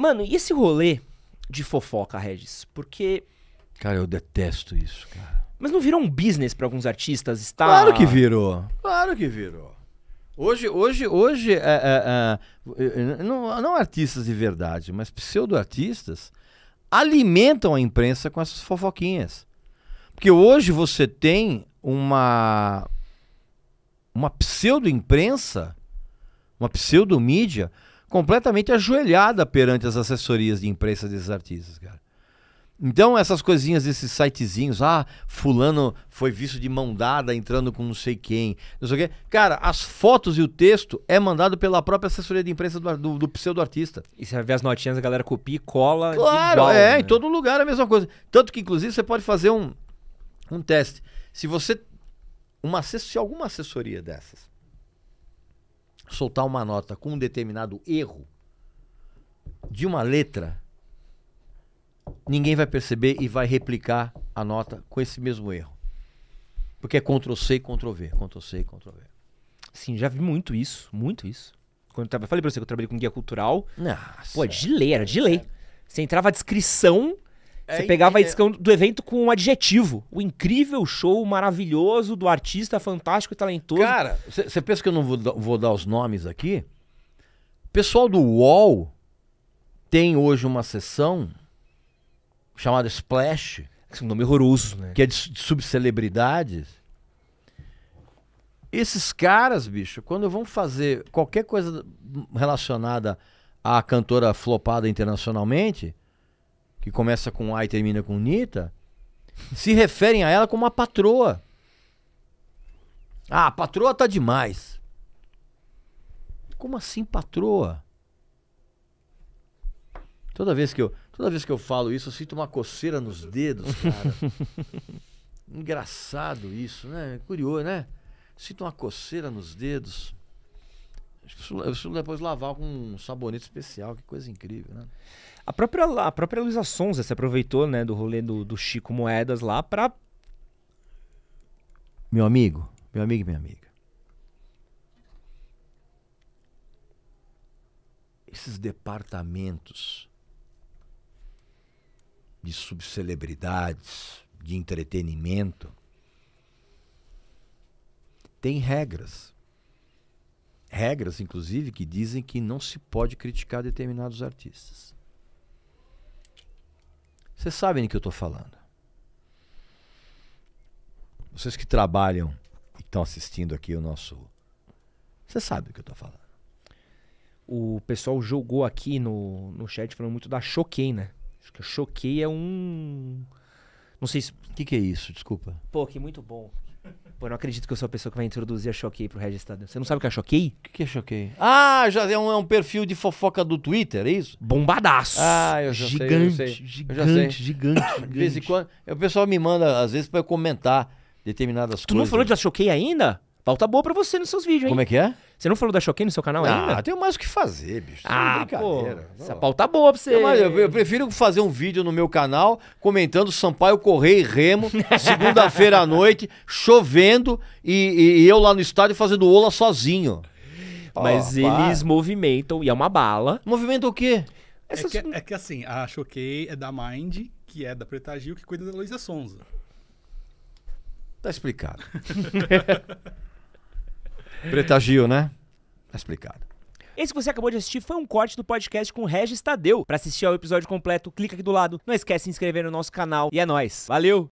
Mano, e esse rolê de fofoca, Regis? Porque. Cara, eu detesto isso, cara. Mas não virou um business para alguns artistas? Está... Claro que virou. Claro que virou. Hoje, hoje, hoje, é, é, é, não, não, artistas de verdade, mas pseudo-artistas alimentam a imprensa com essas fofoquinhas. Porque hoje você tem uma, uma pseudo-imprensa, uma pseudo-mídia completamente ajoelhada perante as assessorias de imprensa desses artistas, cara. Então, essas coisinhas, esses sitezinhos, ah, fulano foi visto de mão dada entrando com não sei quem, não sei o quê. Cara, as fotos e o texto é mandado pela própria assessoria de imprensa do, do, do pseudo-artista. E você vai ver as notinhas, a galera copia e cola. Claro, igual, é, né? em todo lugar é a mesma coisa. Tanto que, inclusive, você pode fazer um, um teste. Se você. Uma, se alguma assessoria dessas soltar uma nota com um determinado erro de uma letra, ninguém vai perceber e vai replicar a nota com esse mesmo erro. Porque é Ctrl C e Ctrl V, Ctrl C e Ctrl V. Sim, já vi muito isso, muito isso. Quando eu tava, falei pra você que eu trabalhei com guia cultural. Nossa. Pô, de ler, era de ler. É. Você entrava a descrição é você pegava a edição do evento com um adjetivo. O incrível show, maravilhoso, do artista fantástico e talentoso. Cara, você pensa que eu não vou, vou dar os nomes aqui? pessoal do UOL tem hoje uma sessão chamada Splash. Esse nome horroroso, né? Que é de, de subcelebridades. Esses caras, bicho, quando vão fazer qualquer coisa relacionada à cantora flopada internacionalmente, que começa com A e termina com Nita, se referem a ela como uma patroa. Ah, a patroa tá demais. Como assim patroa? Toda vez que eu, toda vez que eu falo isso, eu sinto uma coceira nos dedos, cara. Engraçado isso, né? Curioso, né? Sinto uma coceira nos dedos. Eu preciso depois lavar com um sabonete especial, que coisa incrível, né? A própria, a própria Luísa Sonza se aproveitou, né, do rolê do, do Chico Moedas lá pra. Meu amigo, meu amigo e minha amiga. Esses departamentos de subcelebridades, de entretenimento, tem regras regras, inclusive, que dizem que não se pode criticar determinados artistas. Vocês sabem do que eu estou falando. Vocês que trabalham e estão assistindo aqui o nosso. Você sabe do que eu estou falando. O pessoal jogou aqui no, no chat falando muito da Choquei, né? Acho que Choquei é um. Não sei se. O que, que é isso? Desculpa. Pô, que muito bom. Pô, eu não acredito que eu sou a pessoa que vai introduzir a Choquei pro registrado. Você não sabe o que é Choquei? O que, que é Choquei? Ah, já é um, é um, perfil de fofoca do Twitter, é isso? Bombadaço. Ah, eu já gigante, sei, eu sei. Gigante, eu já sei. gigante, gigante. De vez em quando, o pessoal me manda, às vezes, para eu comentar determinadas tu coisas. Tu não falou de Choquei ainda? Pauta boa pra você nos seus vídeos, hein? Como é que é? Você não falou da Choquei no seu canal ah, ainda? Ah, tenho mais o que fazer, bicho. É ah, é pô. Essa pauta boa pra você. Eu, eu, eu, prefiro fazer um vídeo no meu canal comentando Sampaio Correia e Remo, segunda-feira à noite, chovendo e, e, eu lá no estádio fazendo ola sozinho. Mas oh, eles pá. movimentam, e é uma bala. Movimenta o quê? É, que, é que, assim, a Choquei é da Mind, que é da Preta Gil, que cuida da Luísa Sonza. Tá explicado. Preta Gil, né? Tá explicado. Esse que você acabou de assistir foi um corte do podcast com Regis Tadeu. Para assistir ao episódio completo, clica aqui do lado. Não esquece de se inscrever no nosso canal. E é nóis. Valeu!